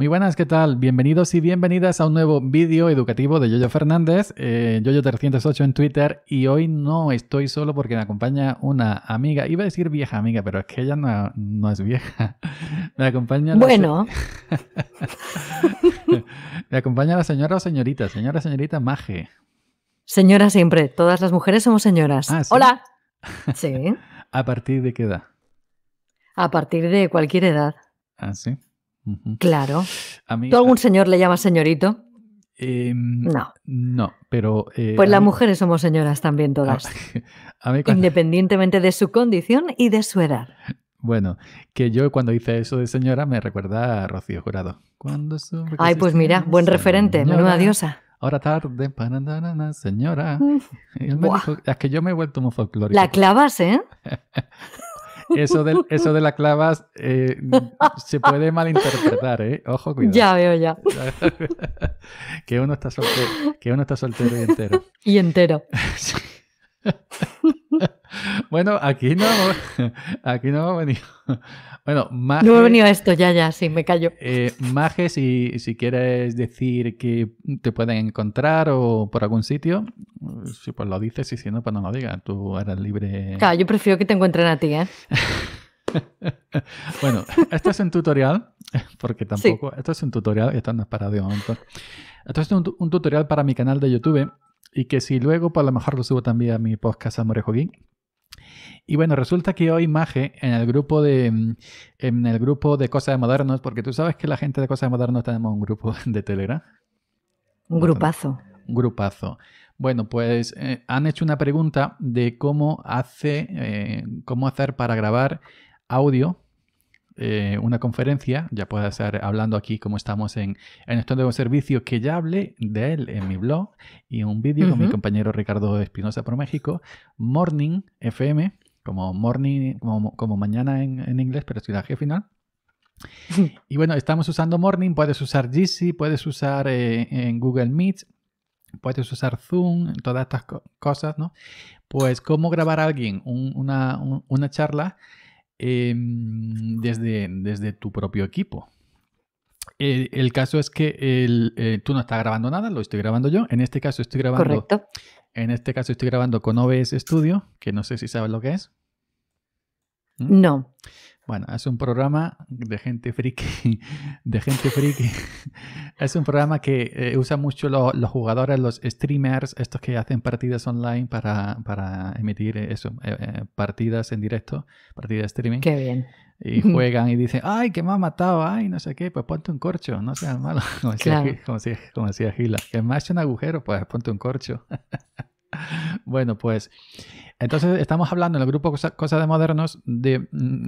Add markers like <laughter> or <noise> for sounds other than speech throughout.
Muy buenas, ¿qué tal? Bienvenidos y bienvenidas a un nuevo vídeo educativo de Yoyo Fernández, eh, Yoyo308 en Twitter, y hoy no estoy solo porque me acompaña una amiga, iba a decir vieja amiga, pero es que ella no, es vieja. <laughs> Me acompaña... bueno. <laughs> me acompaña la señora o señorita, señora, señorita Maje. Señora siempre, todas las mujeres somos señoras. Ah, Hola. sí. <laughs> ¿A partir de qué edad? A partir de cualquier edad. Ah, sí. Claro. A ¿Tú algún señor le llamas señorito? Em, no. No, pero. Eh, pues las mujeres somos señoras también ah, todas. <laughs> Independientemente de su condición y de su edad. <laughs> Bueno, que yo cuando hice eso de señora me recuerda a Rocío Jurado. Cuando Ay, pues mira, buen referente, menuda diosa. Ahora tarde, señora. es que yo me he vuelto muy folclórico. La clavas, ¿eh? <laughs> eso, de, <laughs> eso de la clavas eh, se puede malinterpretar, ¿eh? Ojo, cuidado. Ya veo, ya. <laughs> que, uno está soltero, que uno está soltero y entero. Y entero. <laughs> Bueno, aquí no, aquí no he venido. Bueno, no he venido a esto, ya, ya, sí, me callo. Eh, Maje, si, quieres decir que te pueden encontrar o por algún sitio, si pues lo dices y si no, pues no lo digas. Tú eres libre. Claro, yo prefiero que te encuentren a ti, ¿eh? <laughs> bueno, esto es un tutorial, porque tampoco. Esto es un tutorial, esto no es para Dios, Esto es un, tutorial para mi canal de YouTube y que si luego, pues a lo mejor lo subo también a mi podcast Amorejo Gui. Y bueno, resulta que hoy Maje, en el grupo de, en el grupo de Cosas de Modernos, porque tú sabes que la gente de Cosas de Modernos tenemos un grupo <laughs> de Telegram. Un grupazo. Un grupazo. Bueno, pues eh, han hecho una pregunta de cómo hace, eh, cómo hacer para grabar audio eh, una conferencia, ya puedo estar hablando aquí como estamos en, en esto de un servicio, que ya hablé de él en mi blog y un vídeo con mi compañero Ricardo Espinosa por México, Morning FM, como morning, como, mañana en, inglés, pero es G final. <laughs> Y bueno, estamos usando Morning, puedes usar GC puedes usar eh, en Google Meet, puedes usar Zoom, todas estas cosas, ¿no? Pues cómo grabar a alguien una, una charla Em, desde, desde tu propio equipo. el caso es que eh, tú no estás grabando nada, lo estoy grabando yo. En este caso estoy grabando. Correcto. En este caso estoy grabando con OBS Studio, que no sé si sabes lo que es. ¿Mm? No. Bueno, es un programa de gente friki, <laughs> de gente friki. <laughs> es un programa que usan eh, usa mucho los jugadores, los streamers, estos que hacen partidas online para, emitir eh, eso, eh, partidas en directo, partidas de streaming. Qué bien. Y juegan y dicen, ay, que me ha matado, ay, no sé qué, pues ponte un corcho, no seas malo, <laughs> como decía, como, como Gila. Que me ha un agujero, pues ponte un corcho. <laughs> bueno, pues entonces estamos hablando en el grupo Cosas Cosa de Modernos mm,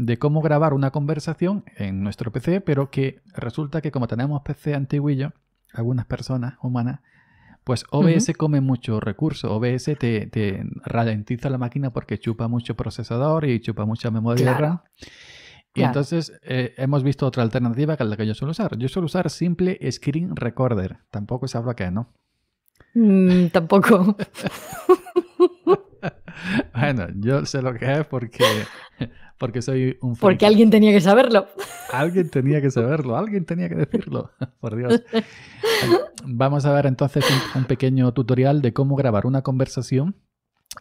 de, cómo grabar una conversación en nuestro PC, pero que resulta que como tenemos PC antiguillo, algunas personas humanas, pues OBS come mucho recurso. OBS te, ralentiza la máquina porque chupa mucho procesador y chupa mucha memoria RAM. Y entonces eh, hemos visto otra alternativa que es la que yo suelo usar. Yo suelo usar simple Screen Recorder. Tampoco se habla que, ¿no? Mm, tampoco. <laughs> bueno, yo sé lo que es porque, porque soy un... Porque alguien tenía que saberlo. alguien tenía que saberlo, alguien tenía que decirlo, <laughs> por Dios. Vamos a ver entonces un, pequeño tutorial de cómo grabar una conversación,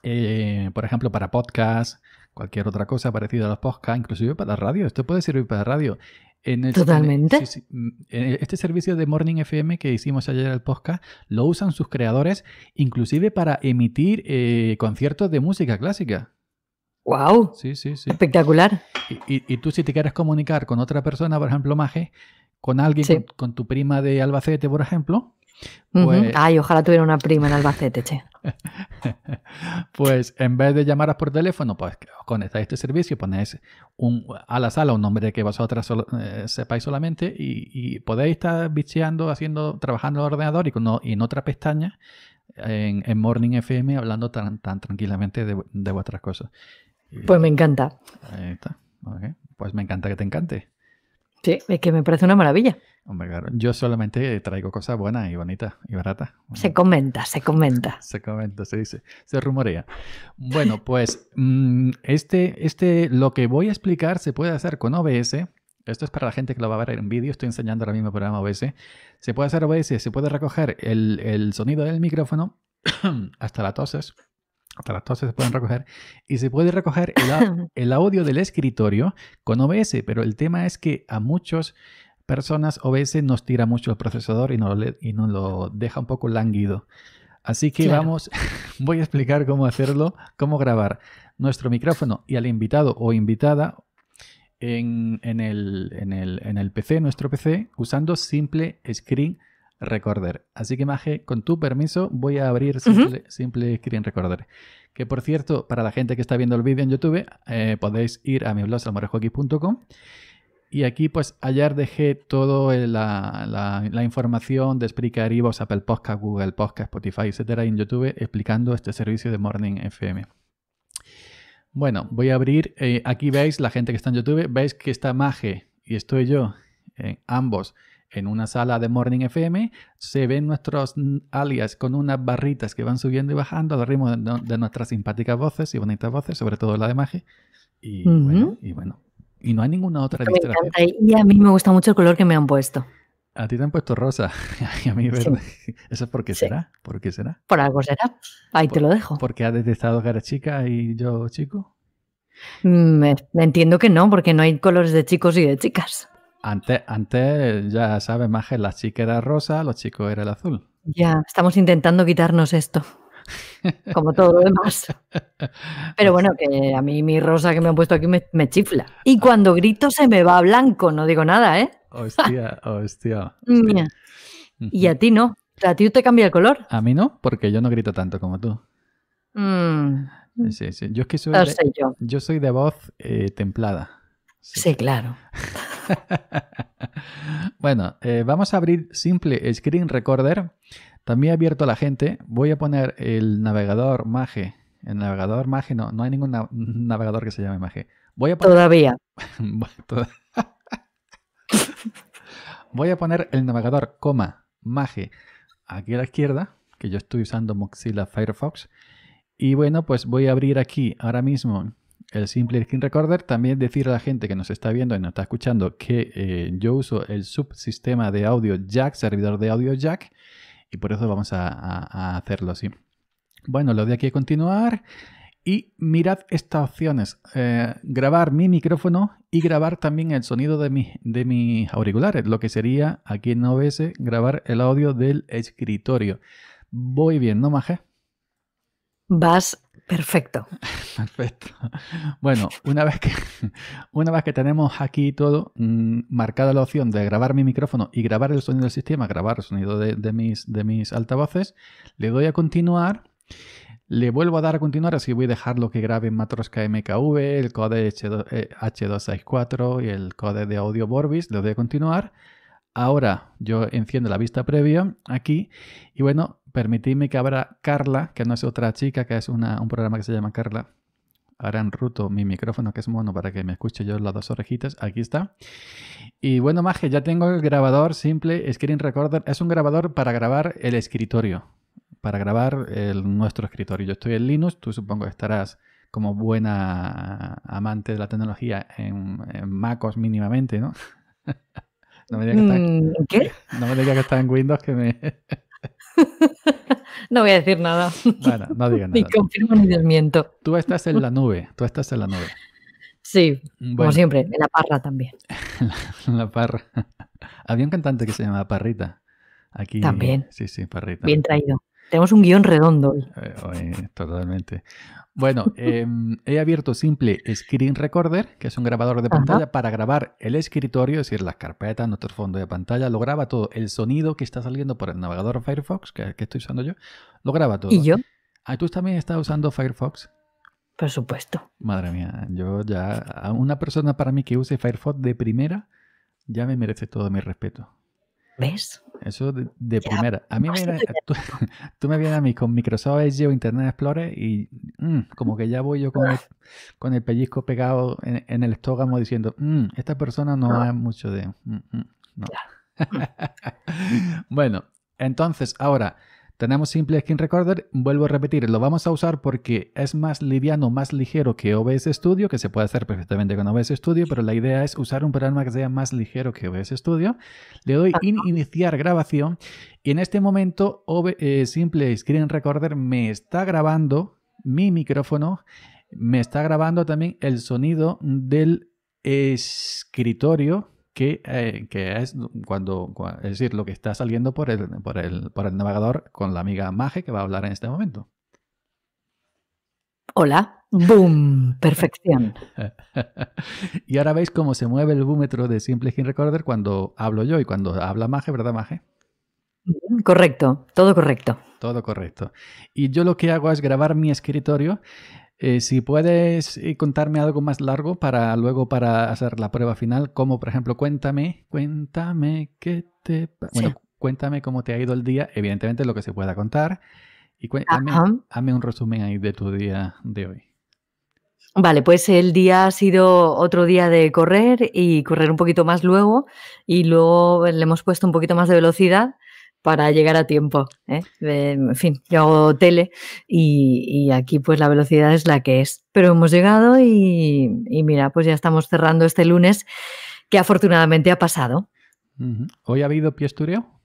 eh, por ejemplo, para podcast, cualquier otra cosa parecida a los podcasts, inclusive para la radio. Esto puede servir para radio. En Totalmente. Mm, este servicio de Morning FM que hicimos ayer el podcast lo usan sus creadores, inclusive para emitir eh, conciertos de música clásica. ¡Wow! Sí, sí, sí. Espectacular. Y, tú, si te quieres comunicar con otra persona, por ejemplo, Maje, con alguien, con, tu prima de Albacete, por ejemplo, pues Ay, ojalá tuviera una prima en Albacete, <laughs> pues en vez de llamar por teléfono, pues conectáis este servicio, ponéis a la sala un nombre que vosotras eh, sepáis solamente y, podéis estar bicheando, haciendo, trabajando en el ordenador y, en otra pestaña en, Morning FM hablando tan, tranquilamente de, vuestras cosas. pues me encanta. Pues me encanta que te encante. Sí, es que me parece una maravilla. Hombre, claro. Yo solamente traigo cosas buenas y bonitas y baratas. Se comenta, se comenta. <laughs> se comenta, se dice, se rumorea. Bueno, pues mm, este, este, lo que voy a explicar se puede hacer con OBS. Esto es para la gente que lo va a ver en vídeo. Estoy enseñando ahora mismo el programa OBS. Se puede hacer OBS, se puede recoger el, sonido del micrófono <coughs> hasta la toses hasta las se pueden recoger. Y se puede recoger el, <laughs> audio del escritorio con OBS, pero el tema es que a muchas personas OBS nos tira mucho el procesador y nos, y nos lo deja un poco lánguido. Así que vamos, <laughs> voy a explicar cómo hacerlo, cómo grabar nuestro micrófono y al invitado o invitada en, en, el, en el PC, nuestro PC, usando simple screen Recorder. Así que, Maje, con tu permiso, voy a abrir simple, Screen Recorder. Que por cierto, para la gente que está viendo el vídeo en YouTube, eh, podéis ir a mi blog salmorejoaquí.com y aquí pues ayer dejé toda la, la, información de Spreaker, Ivox, Apple Podcast, Google Podcast, Spotify, etcétera, en YouTube explicando este servicio de Morning FM. Bueno, voy a abrir. Eh, aquí veis, la gente que está en YouTube, veis que está Maje y estoy yo, en eh, ambos en una sala de Morning FM, se ven nuestros alias con unas barritas que van subiendo y bajando al ritmo de, nuestras simpáticas voces y bonitas voces, sobre todo la de Maje. Y, bueno, y bueno, y no hay ninguna otra distracción. Y a mí me gusta mucho el color que me han puesto. A ti te han puesto rosa <laughs> y a mí verde. <laughs> ¿Eso es qué será? ¿Por qué será? Por algo será. Ahí te lo dejo. ¿Porque ha detectado que eres chica y yo chico? Mm, me entiendo que no, porque no hay colores de chicos y de chicas. Antes, ya sabes, Maje, la chica era rosa, los chicos era el azul. Ya, estamos intentando quitarnos esto, como todo lo demás. Pero pues bueno, que a mí mi rosa que me han puesto aquí me, chifla. Y cuando grito se me va blanco, no digo nada, ¿eh? Hostia, hostia. <laughs> Y a ti no. ¿A ti te cambia el color? A mí no, porque yo no grito tanto como tú. Mm. Sí, sí. Yo es que soy, yo. soy de voz eh, templada. sí claro. <laughs> <laughs> bueno, eh, vamos a abrir simple Screen Recorder. También abierto a la gente. Voy a poner el navegador Mage. El navegador Mage, no, no hay ningún navegador que se llame Mage. Voy a poner... Todavía. <laughs> <laughs> Voy a poner el navegador, coma, Mage, aquí a la izquierda, que yo estoy usando Mozilla Firefox. Y bueno, pues voy a abrir aquí ahora mismo el simple screen recorder. También decir a la gente que nos está viendo y nos está escuchando que eh, yo uso el subsistema de audio jack, servidor de audio jack, y por eso vamos a, hacerlo así. Bueno, lo de aquí es continuar. Y mirad estas opciones. Eh, grabar mi micrófono y grabar también el sonido de, mi, de mis auriculares. Lo que sería aquí en OBS grabar el audio del escritorio. Voy bien, ¿no, Maje? Vas Perfecto. <laughs> Perfecto. Bueno, una vez, que, <laughs> una vez que tenemos aquí todo, mm, marcada la opción de grabar mi micrófono y grabar el sonido del sistema, grabar el sonido de, mis, de mis altavoces, le doy a continuar. Le vuelvo a dar a continuar, así voy a dejar lo que grabe en Matroska MKV, el code H264 eh, y el code de audio Borbis, le doy a continuar. Ahora yo enciendo la vista previa aquí y bueno, permitidme que abra Carla, que no es otra chica, que es una, un programa que se llama Carla. Ahora enruto mi micrófono, que es mono, para que me escuche yo las dos orejitas. Aquí está. Y bueno, Maje, ya tengo el grabador simple Screen Recorder. Es un grabador para grabar el escritorio, para grabar el, nuestro escritorio. Yo estoy en Linux, tú supongo que estarás como buena amante de la tecnología en, MacOS mínimamente, ¿no? <laughs> Mm, no me digas que, está en, ¿Qué? No me que está en Windows, que me... <laughs> no voy a decir nada. Bueno, no diga <laughs> nada. Ni confirmo ni desmiento. Tú estás en la nube, tú estás en la nube. Sí, mm, como siempre, en la parra también. <laughs> En la, parra. Había un cantante que se llamaba Parrita. Aquí. También. Sí, sí, Parrita. Bien traído. Tenemos un guión redondo eh, totalmente. Bueno, <laughs> em, he abierto Simple Screen Recorder, que es un grabador de pantalla para grabar el escritorio, es decir, las carpetas, nuestro fondo de pantalla, lo graba todo. El sonido que está saliendo por el navegador Firefox, que, que estoy usando yo, lo graba todo. ¿Y yo? Ah, ¿tú también estás usando Firefox? Por supuesto. Madre mía, yo ya, a una persona para mí que use Firefox de primera, ya me merece todo mi respeto. ¿Ves? Eso de, primera. A mí me <laughs> tú, me vienes a mí con Microsoft Edge o Internet Explorer y mm, como que ya voy yo con el, <laughs> con el pellizco pegado en, el estógamo diciendo, mm, esta persona no ah. es mucho de... Mm, <laughs> bueno, entonces ahora, tenemos Simple Screen Recorder, vuelvo a repetir, lo vamos a usar porque es más liviano, más ligero que OBS Studio, que se puede hacer perfectamente con OBS Studio, pero la idea es usar un programa que sea más ligero que OBS Studio. Le doy iniciar grabación y en este momento eh, Simple Screen Recorder me está grabando mi micrófono, me está grabando también el sonido del escritorio eh, que, es cuando, es decir, lo que está saliendo por el, por el, navegador con la amiga Maje que va a hablar en este momento. Hola, boom, perfección. <laughs> <laughs> y ahora veis cómo se mueve el búmetro de Simple Skin Recorder cuando hablo yo y cuando habla Maje, ¿verdad, Maje? Mm, correcto, todo correcto. Todo correcto. Y yo lo que hago es grabar mi escritorio eh, si puedes eh, contarme algo más largo para luego para hacer la prueba final, como por ejemplo, cuéntame, cuéntame qué te... Bueno, cuéntame cómo te ha ido el día, evidentemente lo que se pueda contar, y cuéntame, hazme un resumen ahí de tu día de hoy. Vale, pues el día ha sido otro día de correr y correr un poquito más luego y luego le hemos puesto un poquito más de velocidad para llegar a tiempo. ¿eh? En fin, yo hago tele y, aquí pues la velocidad es la que es. Pero hemos llegado y, mira, pues ya estamos cerrando este lunes que afortunadamente ha pasado. ¿Hoy ha habido piestureo?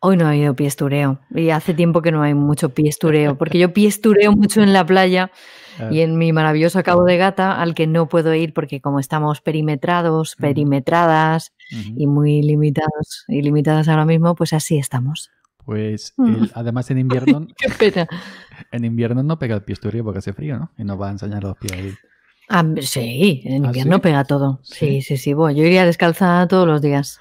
Hoy no ha habido piestureo y hace tiempo que no hay mucho piestureo, porque yo piestureo mucho en la playa ah. y en mi maravilloso cabo de gata, al que no puedo ir porque como estamos perimetrados, perimetradas, y muy limitados y limitadas ahora mismo, pues así estamos. Pues mm. además en <laughs> invierno. qué En invierno no pega el pisturio porque hace frío, ¿no? Y nos va a enseñar los pies ahí. sí, en ¿Ah, invierno pega todo. Sí, sí, sí. Bueno, yo iría descalza todos los días.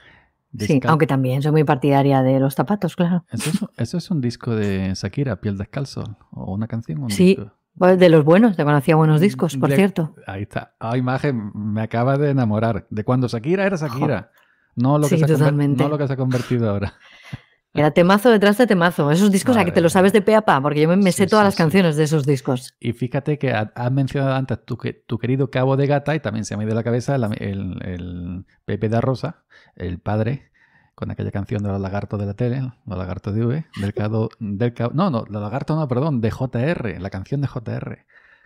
Sí, aunque también soy muy partidaria de los zapatos, claro. ¿Eso es, eso es un disco de Shakira, Piel Descalzo? ¿O una canción? sí. Pues, de los buenos, te conocía buenos mm, discos, por cierto. Ahí está. Ah, imagen, me acaba de enamorar. De cuando Shakira era Shakira. No lo, que sí, totalmente. no lo que se ha convertido ahora. <laughs> Era temazo detrás de temazo. Esos discos a que te lo sabes de pe a pa, porque yo me, sé todas las canciones de esos discos. Y fíjate que has mencionado antes tu, tu querido Cabo de Gata, y también se me ha ido la cabeza el, el Pepe da Rosa, el padre, con aquella canción de los lagartos de la tele, los lagartos de V, del cabo, del cabo, no, no, los lagartos no, perdón, de JR, la canción de JR.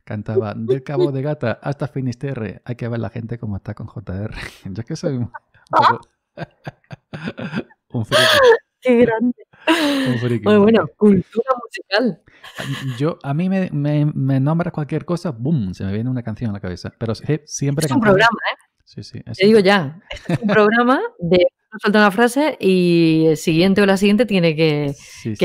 Cantaba, del cabo de gata hasta Finisterre, hay que ver la gente como está con JR. <laughs> Yo es que soy un, <laughs> un Qué grande. Un friki. Muy pues bueno, cultura musical. Yo, a mí me, me, nombras cualquier cosa, boom, se me viene una canción a la cabeza. Pero eh, siempre... Es un programa, ¿eh? Sí, sí. Te digo ya, es un <laughs> programa de falta una frase y el siguiente o la siguiente tiene que,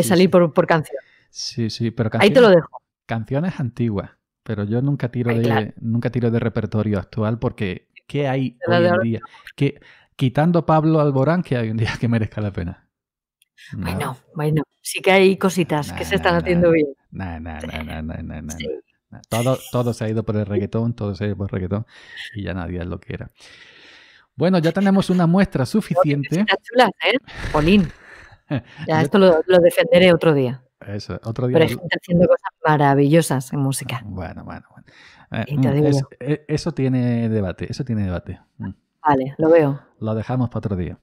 salir Por, por, canción. Sí, sí, pero canciones, Ahí te lo dejo. Canciones antiguas, pero yo nunca tiro, de, nunca tiro de repertorio actual porque ¿qué hay hoy en día? Que, quitando Pablo Alborán, ¿qué hay un día <laughs> que merezca la pena? Bueno, bueno, sí que hay cositas que se están haciendo bien. No, no, no, no, Todo, todo se ha ido por el reggaetón, todo se ha ido por el reggaetón y ya nadie es lo que era. Bueno, ya tenemos una muestra suficiente. Chulas, ¿eh? Polín. <laughs> Ya, esto lo, lo, defenderé otro día. Eso, otro día. Pero están haciendo cosas maravillosas en música. Bueno, bueno, bueno. Eh, mm, eh, eso tiene debate, eso tiene debate. Mm. Vale, lo veo. Lo dejamos para otro día.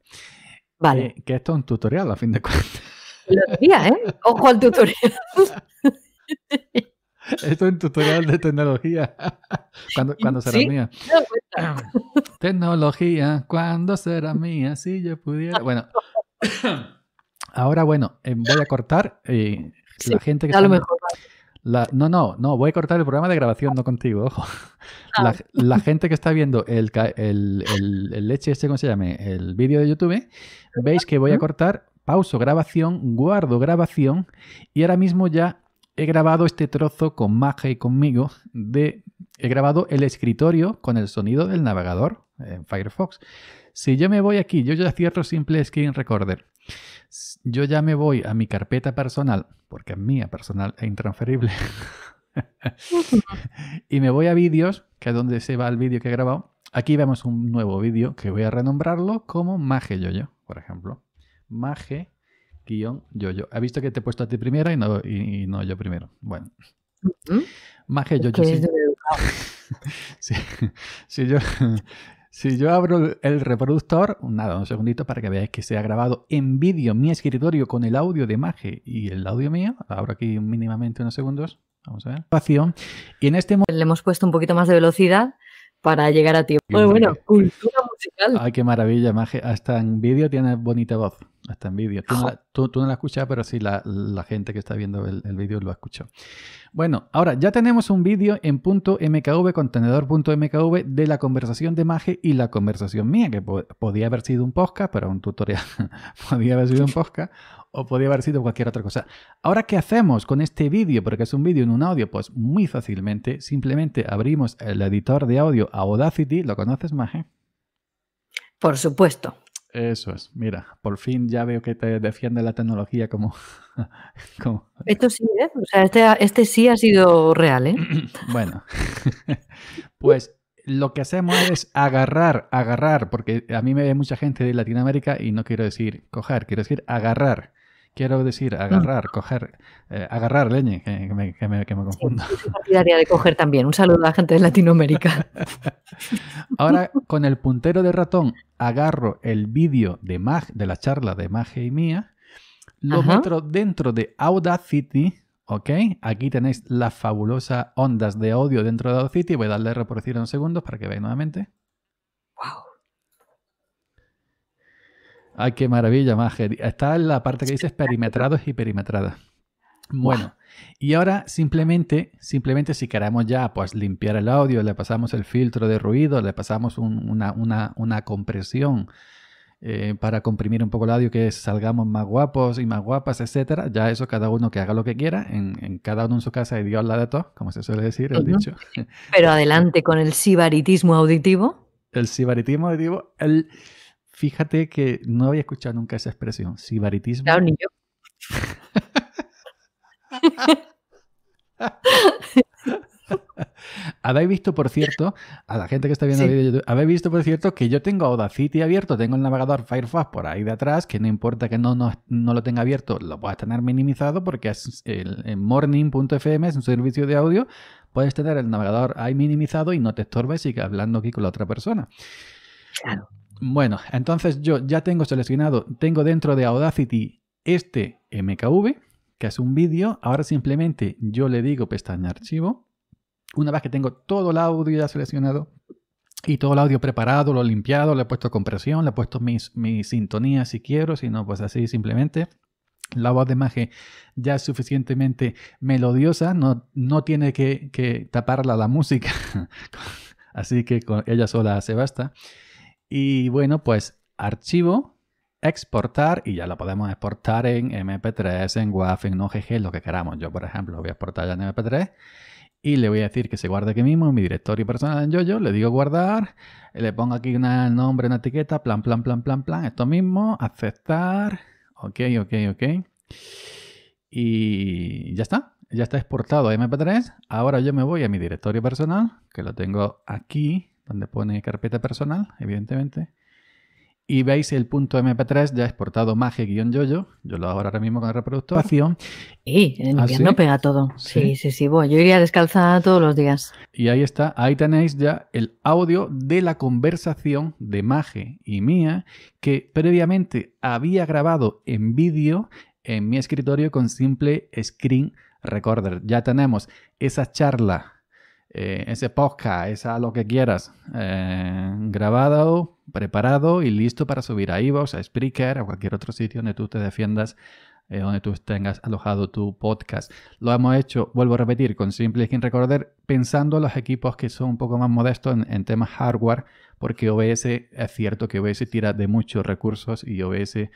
Vale. Eh, que esto es un tutorial, a fin de cuentas. Lo diría, ¿eh? <laughs> Ojo al tutorial. <laughs> <laughs> Esto es un tutorial de tecnología. <laughs> Cuando será mía? <clears throat> Tecnología, Cuando será mía? Si yo pudiera. Bueno, <coughs> ahora bueno, eh, voy a cortar. Eh, la gente que a no, no, no, voy a cortar el programa de grabación, no contigo, ojo. Ah. La, gente que está viendo el, el, leche este, ¿cómo se llama? El vídeo de YouTube, veis que voy a cortar, pauso grabación, guardo grabación y ahora mismo ya he grabado este trozo con Maje y conmigo He grabado el escritorio con el sonido del navegador en Firefox. Si yo me voy aquí, yo ya cierro Simple Screen Recorder. Yo ya me voy a mi carpeta personal, porque es mía personal e intransferible. <laughs> y me voy a vídeos, que es donde se va el vídeo que he grabado. Aquí vemos un nuevo vídeo que voy a renombrarlo como Maje Yoyo, por ejemplo. Maje guión yo, yo. He visto que te he puesto a ti primera y no, y, no yo primero. Bueno. maje yo, <laughs> yo Si yo abro el reproductor, nada, un segundito para que veáis que se ha grabado en vídeo mi escritorio con el audio de Maje y el audio mío. Abro aquí mínimamente unos segundos. Vamos a ver. Y en este momento. Le hemos puesto un poquito más de velocidad para llegar a tiempo. Bueno, cultura musical. Ay, qué maravilla, Maje. Hasta en vídeo tiene bonita voz. Hasta en vídeo. Tú, no la escuchas, pero sí la, gente que está viendo el, vídeo lo escuchado... Bueno, ahora ya tenemos un vídeo en punto .mkv, contenedor.mkv, de la conversación de Maje y la conversación mía, que podía haber sido un podcast, pero un tutorial <laughs> podía haber sido un podcast, o podía haber sido cualquier otra cosa. Ahora, ¿qué hacemos con este vídeo? Porque es un vídeo en un audio, pues muy fácilmente, simplemente abrimos el editor de audio Audacity, ¿lo conoces, eh? Por supuesto. Eso es, mira, por fin ya veo que te defiende la tecnología como... <laughs> Esto sí, es. ¿eh? o sea, este, este sí ha sido real, ¿eh? <clears throat> bueno, <laughs> pues lo que hacemos es agarrar, agarrar, porque a mí me ve mucha gente de Latinoamérica y no quiero decir coger, quiero decir agarrar. Quiero decir, mm. agarrar, coger, eh, agarrar leña que, me, que, me, que me, confundo. de coger también. Un saludo a la gente de Latinoamérica. <laughs> Ahora, con el puntero de ratón, agarro el vídeo de, Mag, de la charla de Magia y mía, lo meto dentro de Audacity, ¿ok? Aquí tenéis las fabulosas ondas de audio dentro de Audacity. Voy a darle reproducir en segundos para que veáis nuevamente. ¡Wow! Ay, qué maravilla, Majer. Está en la parte que dices perimetrados y perimetradas. Bueno, y ahora simplemente, simplemente si queremos ya pues limpiar el audio, le pasamos el filtro de ruido, le pasamos una, una, compresión eh, para comprimir un poco el audio, que salgamos más guapos y más guapas, etcétera. Ya eso cada uno que haga lo que quiera, en, cada uno en su casa y Dios la de todo, como se suele decir, el dicho. Pero <laughs> adelante con el sibaritismo auditivo. El sibaritismo auditivo, el... Fíjate que no había escuchado nunca esa expresión. Sibaritismo. <laughs> habéis visto, por cierto, a la gente que está viendo el video, habéis visto, por cierto, que yo tengo Audacity abierto, tengo el navegador Firefox por ahí de atrás, que no importa que no, lo tenga abierto, lo puedes tener minimizado porque es el, morning.fm es un servicio de audio, puedes tener el navegador ahí minimizado y no te estorbes y hablando aquí con la otra persona. Claro. Bueno, entonces yo ya tengo seleccionado, tengo dentro de Audacity este MKV, que es un vídeo. Ahora simplemente yo le digo pestaña archivo. Una vez que tengo todo el audio ya seleccionado y todo el audio preparado, lo he limpiado, le he puesto compresión, le he puesto mis, mi sintonía si quiero, si no, pues así simplemente. La voz de Maje ya es suficientemente melodiosa, no, tiene que, que taparla la música, <laughs> así que con ella sola se basta. Y bueno, pues archivo, exportar y ya lo podemos exportar en MP3, en WAF, en OGG, lo que queramos. Yo, por ejemplo, voy a exportar ya en MP3 y le voy a decir que se guarde aquí mismo en mi directorio personal en YoYo. Le digo guardar, le pongo aquí un nombre, una etiqueta, plan, plan, plan, plan, plan, esto mismo, aceptar, ok, ok, ok. Y ya está, ya está exportado a MP3. Ahora yo me voy a mi directorio personal, que lo tengo aquí donde pone carpeta personal, evidentemente. Y veis el punto MP3 ya exportado Mage-Yoyo. Yo lo hago ahora mismo con el reproductor. Y en ¿Ah, pega todo. Sí, sí, sí. yo iría descalzada todos los días. Y ahí está. Ahí tenéis ya el audio de la conversación de Mage y mía que previamente había grabado en vídeo en mi escritorio con simple screen recorder. Ya tenemos esa charla eh, ese podcast, a lo que quieras, eh, grabado, preparado y listo para subir a iVoox, a Spreaker, a cualquier otro sitio donde tú te defiendas, eh, donde tú tengas alojado tu podcast. Lo hemos hecho, vuelvo a repetir, con Simple sin recordar pensando en los equipos que son un poco más modestos en, temas hardware, porque OBS es cierto que OBS tira de muchos recursos y OBS...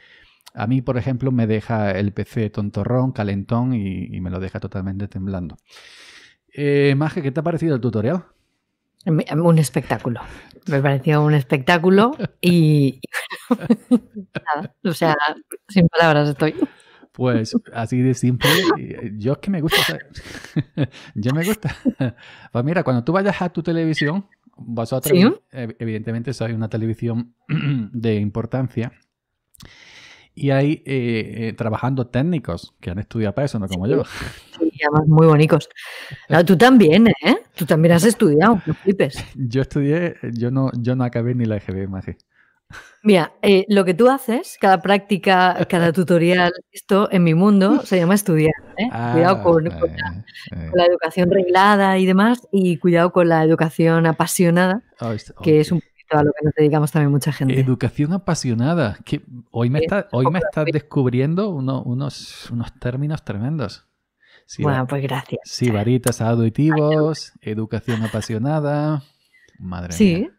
A mí, por ejemplo, me deja el PC tontorrón, calentón y me lo deja totalmente temblando. Eh, Maje, ¿qué te ha parecido el tutorial? Un espectáculo. Me pareció un espectáculo y. <laughs> Nada, o sea, sin palabras estoy. Pues así de simple. Eh, yo es que me gusta. <laughs> Yo me gusta. <laughs> Pues mira, cuando tú vayas a tu televisión, a ¿Sí? Eh, evidentemente, soy una televisión <clears throat> de importancia. Y hay eh, eh, trabajando técnicos que han estudiado para eso, no como yo. Sí, además muy bonitos. tú también, ¿eh? Tú también has estudiado, no flipes. <laughs> Yo estudié, yo no, yo no acabé ni la EGB, Magi. Mira, eh, lo que tú haces, cada práctica, cada <laughs> tutorial, esto en mi mundo se llama estudiar. ¿eh? Ah, cuidado con, la, educación reglada y demás, y cuidado con la educación apasionada, que es un a lo que también mucha gente. Educación apasionada. Que hoy me, hoy me estás descubriendo unos, unos términos tremendos. bueno, pues gracias. Sí, varitas aditivos, educación apasionada. Madre mía.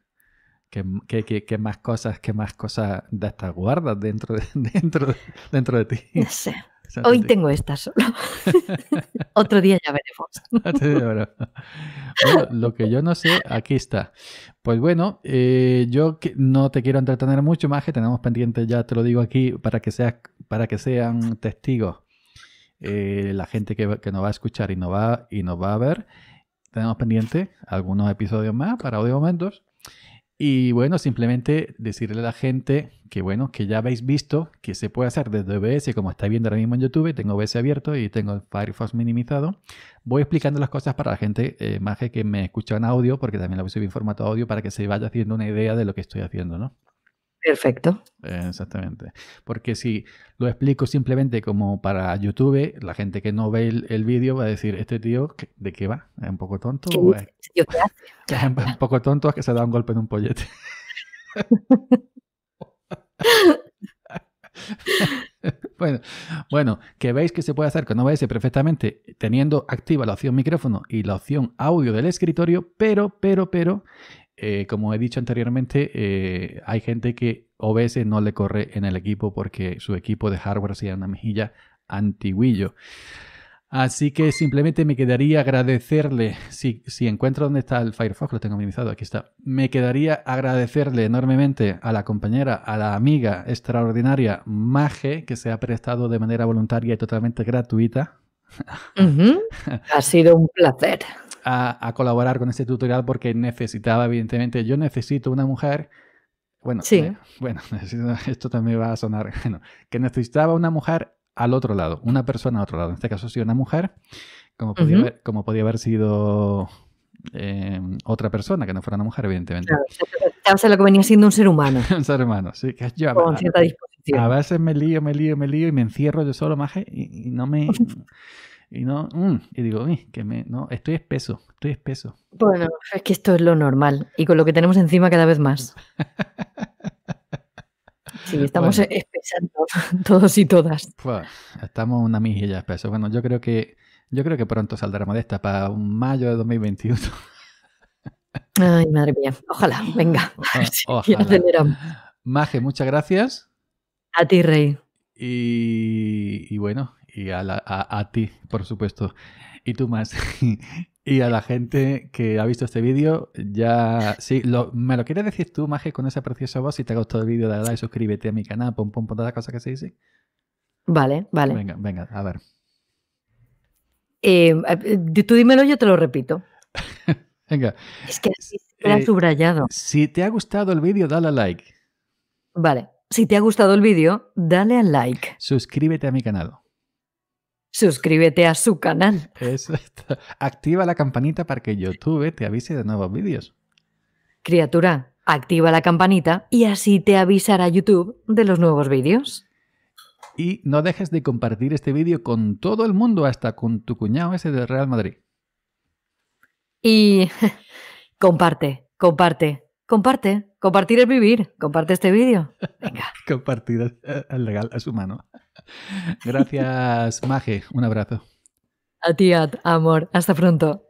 ¿Qué, qué, qué, más cosas, qué más cosas de estas guardas dentro <laughs> dentro, dentro de ti? No sé. Hoy tengo estas solo. <laughs> Otro día ya veremos. <laughs> lo que yo no sé, aquí está. Pues bueno, eh, yo no te quiero entretener mucho más, que tenemos pendiente, ya te lo digo aquí, para que, para que sean testigos eh, la gente que, que, nos va a escuchar y nos va, y nos va a ver. Tenemos pendiente algunos episodios más para audio momentos. Y bueno, simplemente decirle a la gente que bueno, que ya habéis visto que se puede hacer desde OBS, como estáis viendo ahora mismo en YouTube, tengo OBS abierto y tengo el Firefox minimizado. Voy explicando las cosas para la gente eh, más que me escucha en audio, porque también lo voy a subir en formato audio para que se vaya haciendo una idea de lo que estoy haciendo, ¿no? Perfecto. Eh, exactamente. Porque si lo explico simplemente como para YouTube, la gente que no ve el, vídeo va a decir, este tío, ¿de qué va? ¿Es un poco tonto? Este <laughs> es un poco tonto es que se da un golpe en un pollete. <laughs> bueno, bueno, que veis que se puede hacer con OBS perfectamente teniendo activa la opción micrófono y la opción audio del escritorio, pero, pero, pero eh, como he dicho anteriormente, eh, hay gente que OBS no le corre en el equipo porque su equipo de hardware sea una mejilla antiguillo. Así que simplemente me quedaría agradecerle, si, encuentro dónde está el Firefox, lo tengo minimizado, aquí está, me quedaría agradecerle enormemente a la compañera, a la amiga extraordinaria Maje, que se ha prestado de manera voluntaria y totalmente gratuita. <laughs> ha sido un placer a, colaborar con este tutorial porque necesitaba, evidentemente, yo necesito una mujer. Bueno, bueno, <laughs> esto también va a sonar. <laughs> que necesitaba una mujer al otro lado, una persona al otro lado. En este caso, sí, una mujer, como podía, haber, como podía haber sido em, otra persona que no fuera una mujer, evidentemente. Claro, o sea, lo que venía siendo un ser humano. <laughs> un ser humano, sí. Que yo, Con a, cierta disposición. A veces me lío, me lío, me lío y me encierro yo solo, maje, y no me. Y no, mm, y digo, que no, estoy espeso, estoy espeso. Bueno, es que esto es lo normal y con lo que tenemos encima cada vez más. <laughs> Sí, estamos espesando <laughs> todos y todas. estamos una mijilla espeso Bueno, yo creo que yo creo que pronto saldremos de esta para un mayo de 2021. <laughs> Ay, madre mía. Ojalá, venga. ojalá. Maje, muchas gracias. A ti, Rey. Y, y bueno, y a, ti, por supuesto, y tú más. <laughs> Y a la gente que ha visto este vídeo, ya. Sí, me lo quieres decir tú, Maje, con esa preciosa voz. Si te ha gustado el vídeo, dale like, suscríbete a mi canal, pum, pum, pum, todas las cosas que se dice. Vale, vale. Venga, venga, a ver. Eh, eh, tú dímelo, yo te lo repito. <laughs> venga. Es que así se eh, subrayado. Si te ha gustado el vídeo, dale a like. Vale. Si te ha gustado el vídeo, dale al like. Suscríbete a mi canal. Suscríbete a su canal. Eso Activa la campanita para que YouTube te avise de nuevos vídeos. Criatura, activa la campanita y así te avisará YouTube de los nuevos vídeos. Y no dejes de compartir este vídeo con todo el mundo, hasta con tu cuñado ese del Real Madrid. Y <laughs> comparte, comparte. Comparte, compartir es vivir, comparte este vídeo. Venga. <laughs> compartir el legal a su mano. Gracias, Maje, un abrazo. A ti, amor, hasta pronto.